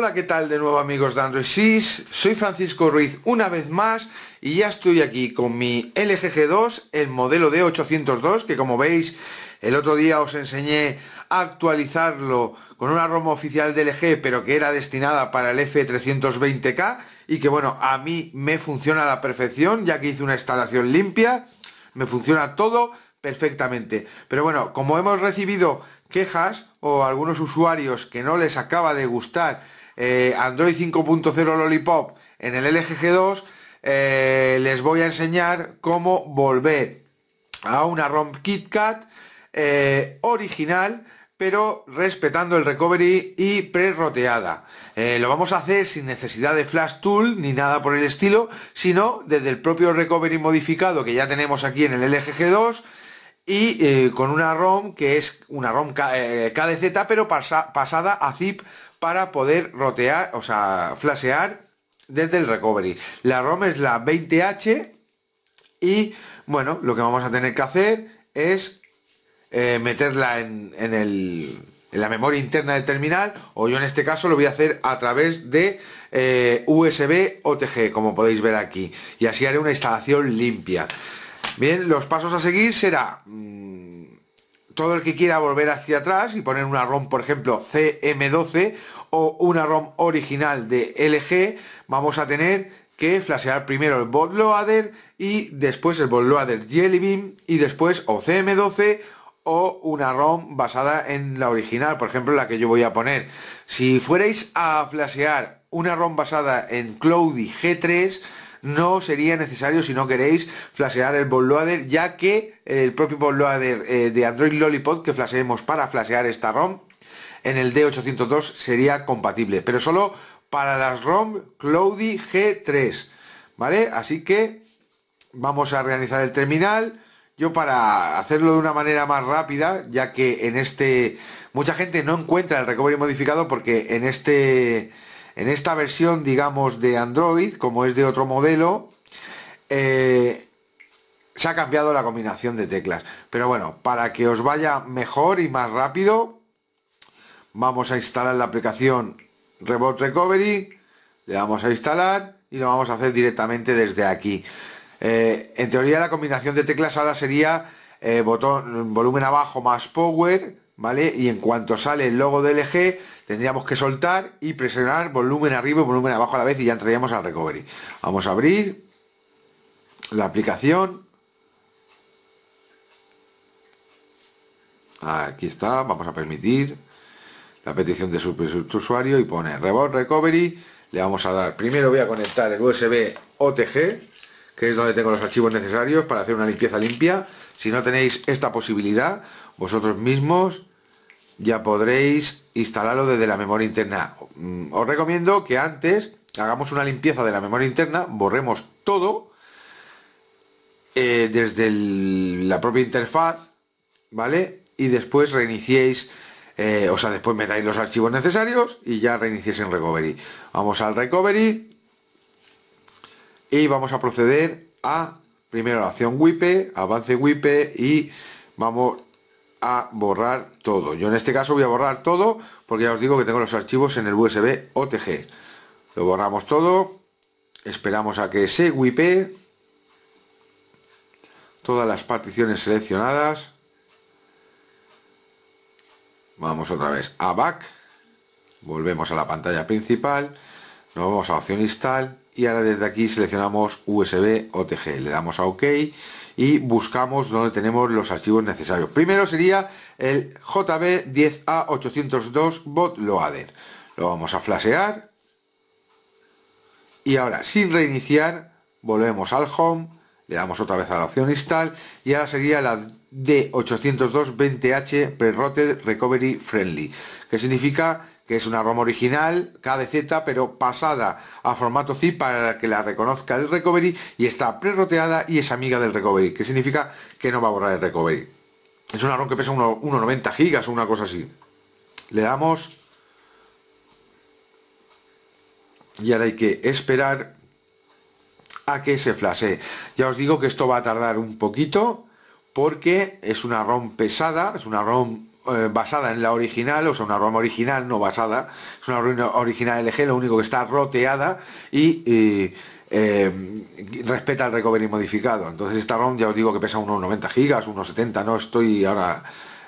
Hola, ¿qué tal de nuevo amigos de Android Soy Francisco Ruiz una vez más y ya estoy aquí con mi LG G2, el modelo de 802 que como veis el otro día os enseñé a actualizarlo con una ROM oficial de LG pero que era destinada para el F320K y que bueno, a mí me funciona a la perfección ya que hice una instalación limpia, me funciona todo perfectamente. Pero bueno, como hemos recibido quejas o algunos usuarios que no les acaba de gustar eh, Android 5.0 Lollipop en el LG 2 eh, les voy a enseñar cómo volver a una ROM KitKat eh, original pero respetando el recovery y prerroteada. lo vamos a hacer sin necesidad de Flash Tool ni nada por el estilo, sino desde el propio recovery modificado que ya tenemos aquí en el LGG2 y con una ROM que es una ROM KDZ pero pasada a zip para poder rotear, o sea, flashear desde el recovery. La ROM es la 20H y bueno, lo que vamos a tener que hacer es eh, meterla en, la memoria interna del terminal o yo en este caso lo voy a hacer a través de eh, USB OTG como podéis ver aquí y así haré una instalación limpia. Bien, los pasos a seguir será... Mm, todo el que quiera volver hacia atrás y poner una ROM, por ejemplo, CM12 o una ROM original de LG, vamos a tener que flashear primero el bootloader y después el bootloader Jelly Bean y después o CM12 o una ROM basada en la original, por ejemplo la que yo voy a poner. Si fuerais a flashear una ROM basada en Cloudy G3, no sería necesario si no queréis flashear el bootloader ya que el propio bootloader eh, de Android Lollipop que flasheemos para flashear esta ROM en el D802 sería compatible pero solo para las ROM Cloudy G3 ¿vale? así que vamos a realizar el terminal yo para hacerlo de una manera más rápida ya que en este mucha gente no encuentra el recovery modificado porque en este en esta versión, digamos, de Android, como es de otro modelo, eh, se ha cambiado la combinación de teclas. Pero bueno, para que os vaya mejor y más rápido, vamos a instalar la aplicación Reboot Recovery, le vamos a instalar y lo vamos a hacer directamente desde aquí. Eh, en teoría la combinación de teclas ahora sería eh, botón, volumen abajo más power, y en cuanto sale el logo de LG, e tendríamos que soltar y presionar volumen arriba y volumen abajo a la vez y ya entraríamos al recovery. Vamos a abrir la aplicación. Aquí está, vamos a permitir la petición de su usuario y pone Reboot Recovery. Le vamos a dar, primero voy a conectar el USB OTG, que es donde tengo los archivos necesarios para hacer una limpieza limpia. Si no tenéis esta posibilidad, vosotros mismos ya podréis instalarlo desde la memoria interna. Mm, os recomiendo que antes hagamos una limpieza de la memoria interna, borremos todo eh, desde la propia interfaz, ¿vale? Y después reiniciéis, eh, o sea, después metáis los archivos necesarios y ya reiniciéis en Recovery. Vamos al Recovery y vamos a proceder a primero la acción WIPE, avance WIPE y vamos a borrar todo. Yo en este caso voy a borrar todo porque ya os digo que tengo los archivos en el USB OTG. Lo borramos todo, esperamos a que se wipe todas las particiones seleccionadas. Vamos otra vez a Back, volvemos a la pantalla principal, nos vamos a opción Install y ahora desde aquí seleccionamos USB OTG, le damos a OK y buscamos donde tenemos los archivos necesarios. Primero sería el JB10A802 Bot Loader. Lo vamos a flashear. Y ahora, sin reiniciar, volvemos al Home, le damos otra vez a la opción Install y ahora sería la D802 20H perroted Recovery Friendly, que significa que es una ROM original, KDZ, pero pasada a formato zip para que la reconozca el recovery y está prerroteada y es amiga del recovery, que significa que no va a borrar el recovery. Es una ROM que pesa 1,90 gigas o una cosa así. Le damos... Y ahora hay que esperar a que se flase Ya os digo que esto va a tardar un poquito porque es una ROM pesada, es una ROM eh, basada en la original, o sea, una ROM original, no basada, es una ROM original LG, lo único que está roteada y, eh, respeta el recovery modificado. Entonces esta ROM ya os digo que pesa unos 90 gigas, unos 70, no estoy ahora...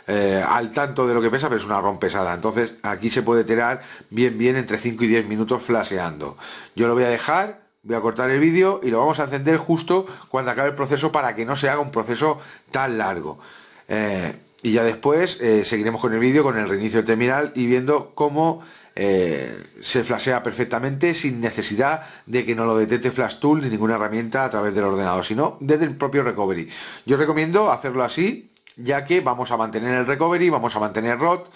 Eh, al tanto de lo que pesa, pero es una ROM pesada. Entonces aquí se puede tirar bien, bien entre 5 y 10 minutos flasheando. Yo lo voy a dejar, voy a cortar el vídeo y lo vamos a encender justo cuando acabe el proceso para que no se haga un proceso tan largo. Eh, y ya después eh, seguiremos con el vídeo, con el reinicio del terminal y viendo cómo eh, se flashea perfectamente sin necesidad de que no lo detecte Flash Tool ni ninguna herramienta a través del ordenador, sino desde el propio recovery. Yo recomiendo hacerlo así, ya que vamos a mantener el recovery, vamos a mantener ROT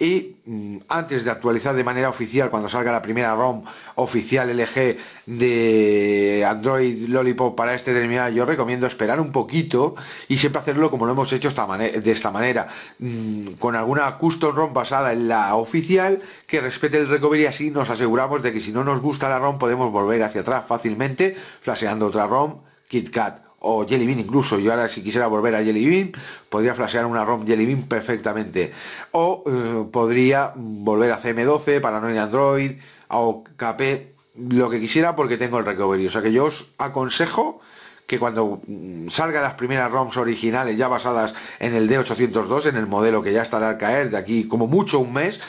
y mm, antes de actualizar de manera oficial, cuando salga la primera ROM oficial LG de Android Lollipop para este terminal, yo recomiendo esperar un poquito y siempre hacerlo como lo hemos hecho de esta manera, mm, con alguna custom ROM basada en la oficial que respete el recovery, así nos aseguramos de que si no nos gusta la ROM podemos volver hacia atrás fácilmente, flasheando otra ROM KitKat o Jelly Bean incluso, yo ahora si quisiera volver a Jelly Bean, podría flashear una ROM Jelly Bean perfectamente. O eh, podría volver a CM12 para no Android, o KP, lo que quisiera porque tengo el recovery. O sea que yo os aconsejo que cuando mm, salgan las primeras ROMs originales ya basadas en el D802, en el modelo que ya estará al caer de aquí como mucho un mes,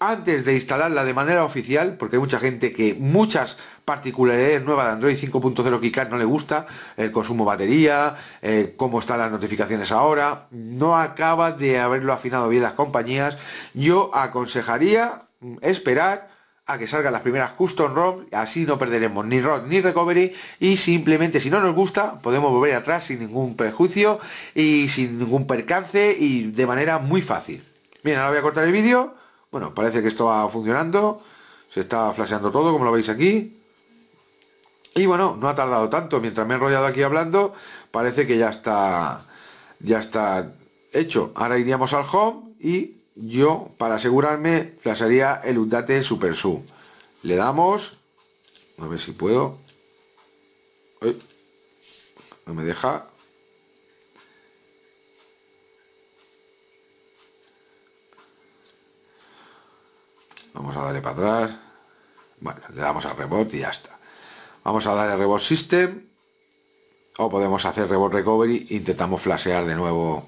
antes de instalarla de manera oficial, porque hay mucha gente que muchas particularidades nueva de Android 5.0 car no le gusta, el consumo batería, eh, cómo están las notificaciones ahora, no acaba de haberlo afinado bien las compañías. Yo aconsejaría mm, esperar a que salgan las primeras custom Rock, así no perderemos ni Rock ni recovery y simplemente si no nos gusta podemos volver atrás sin ningún perjuicio y sin ningún percance y de manera muy fácil. Bien, ahora voy a cortar el vídeo. Bueno, parece que esto va funcionando. Se está flasheando todo, como lo veis aquí. Y bueno, no ha tardado tanto. Mientras me he enrollado aquí hablando, parece que ya está, ya está hecho. Ahora iríamos al home y yo, para asegurarme, flasharía el Udate Super Su. Le damos... A ver si puedo. no me deja. Vamos a darle para atrás. le damos al rebote y ya está. Vamos a darle Reboot System. O podemos hacer Reboot Recovery. Intentamos flashear de nuevo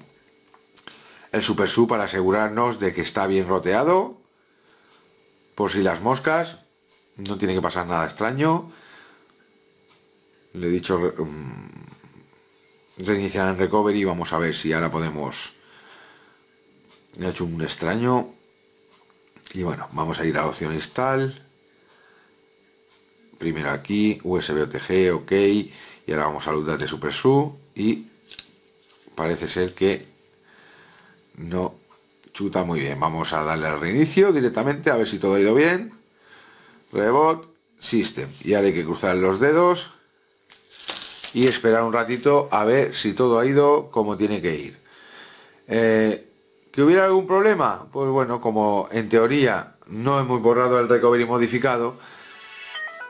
el Super SU para asegurarnos de que está bien roteado. Por si las moscas. No tiene que pasar nada extraño. Le he dicho mm, reiniciar en recovery. Vamos a ver si ahora podemos... He hecho un extraño. Y bueno, vamos a ir a opción install primero aquí, USB OTG, ok, y ahora vamos a de super su y parece ser que no chuta muy bien. Vamos a darle al reinicio directamente a ver si todo ha ido bien. Rebot, system. Y ahora hay que cruzar los dedos y esperar un ratito a ver si todo ha ido como tiene que ir. Eh, ¿Que hubiera algún problema? Pues bueno, como en teoría no hemos borrado el recovery modificado,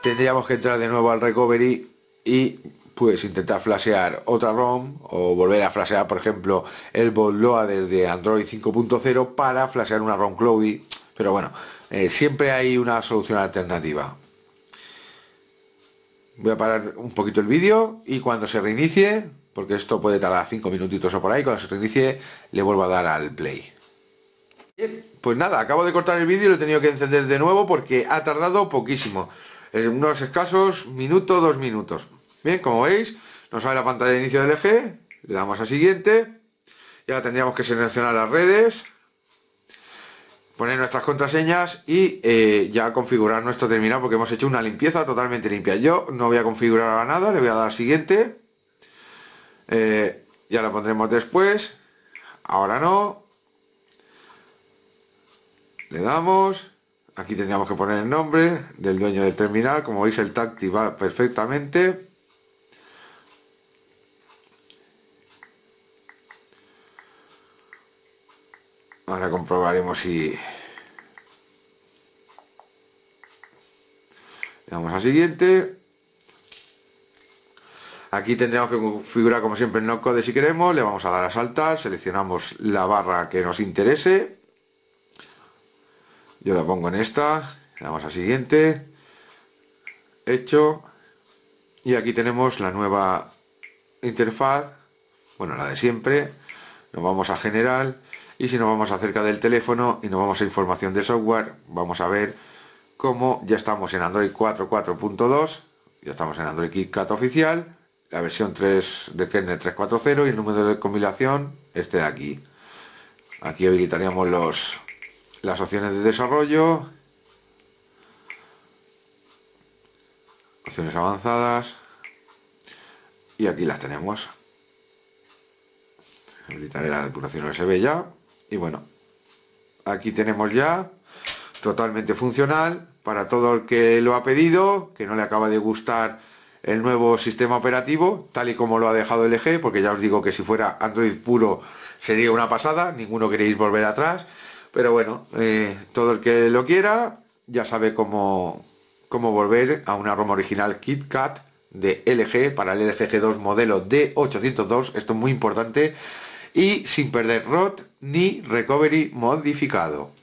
tendríamos que entrar de nuevo al recovery y pues intentar flashear otra ROM o volver a flashear por ejemplo el bootloader desde Android 5.0 para flashear una ROM Cloudy pero bueno eh, siempre hay una solución alternativa voy a parar un poquito el vídeo y cuando se reinicie porque esto puede tardar 5 minutitos o por ahí cuando se reinicie le vuelvo a dar al play pues nada acabo de cortar el vídeo y lo he tenido que encender de nuevo porque ha tardado poquísimo en eh, unos escasos minuto, dos minutos. Bien, como veis, nos sale la pantalla de inicio del eje, le damos a siguiente, Ya tendríamos que seleccionar las redes, poner nuestras contraseñas y eh, ya configurar nuestro terminal porque hemos hecho una limpieza totalmente limpia. Yo no voy a configurar ahora nada, le voy a dar a siguiente. Eh, ya lo pondremos después. Ahora no. Le damos. Aquí tendríamos que poner el nombre del dueño del terminal. Como veis el táctil va perfectamente. Ahora comprobaremos si... Le damos a siguiente. Aquí tendríamos que configurar como siempre el no code si queremos. Le vamos a dar a saltar. Seleccionamos la barra que nos interese yo la pongo en esta le damos a siguiente hecho y aquí tenemos la nueva interfaz bueno la de siempre nos vamos a general y si nos vamos acerca del teléfono y nos vamos a información de software vamos a ver cómo ya estamos en Android 4.4.2 ya estamos en Android KitKat oficial la versión 3 de kernel 3.4.0 y el número de compilación este de aquí aquí habilitaríamos los las opciones de desarrollo, opciones avanzadas y aquí las tenemos. Habilitaré la depuración USB ya y bueno, aquí tenemos ya totalmente funcional para todo el que lo ha pedido, que no le acaba de gustar el nuevo sistema operativo, tal y como lo ha dejado LG, e porque ya os digo que si fuera Android puro sería una pasada, ninguno queréis volver atrás. Pero bueno, eh, todo el que lo quiera ya sabe cómo, volver a una ROM original KitKat de LG para el LG G2 modelo D802, esto es muy importante, y sin perder ROT ni recovery modificado.